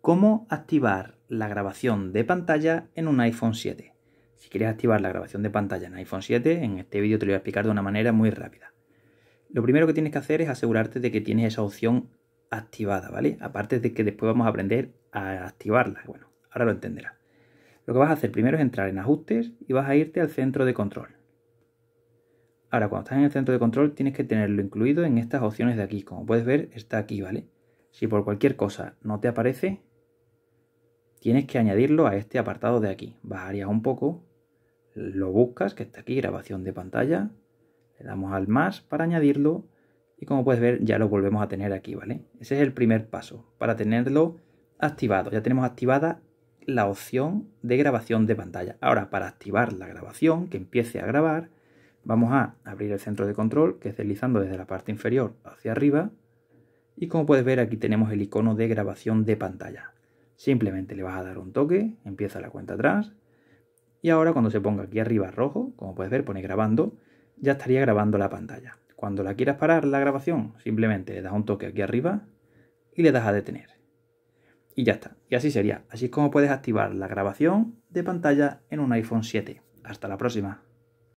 cómo activar la grabación de pantalla en un iPhone 7. Si quieres activar la grabación de pantalla en iPhone 7, en este vídeo te lo voy a explicar de una manera muy rápida. Lo primero que tienes que hacer es asegurarte de que tienes esa opción activada, ¿vale? Aparte de que después vamos a aprender a activarla. Bueno, ahora lo entenderás. Lo que vas a hacer primero es entrar en ajustes y vas a irte al centro de control. Ahora, cuando estás en el centro de control, tienes que tenerlo incluido en estas opciones de aquí. Como puedes ver, está aquí, ¿vale? Si por cualquier cosa no te aparece, tienes que añadirlo a este apartado de aquí. Bajarías un poco, lo buscas, que está aquí, grabación de pantalla, le damos al más para añadirlo y como puedes ver ya lo volvemos a tener aquí, ¿vale? Ese es el primer paso para tenerlo activado. Ya tenemos activada la opción de grabación de pantalla. Ahora, para activar la grabación, que empiece a grabar, vamos a abrir el centro de control, que es deslizando desde la parte inferior hacia arriba. Y como puedes ver, aquí tenemos el icono de grabación de pantalla. Simplemente le vas a dar un toque, empieza la cuenta atrás y ahora cuando se ponga aquí arriba rojo, como puedes ver pone grabando, ya estaría grabando la pantalla. Cuando la quieras parar la grabación, simplemente le das un toque aquí arriba y le das a detener. Y ya está. Y así sería. Así es como puedes activar la grabación de pantalla en un iPhone 7. Hasta la próxima.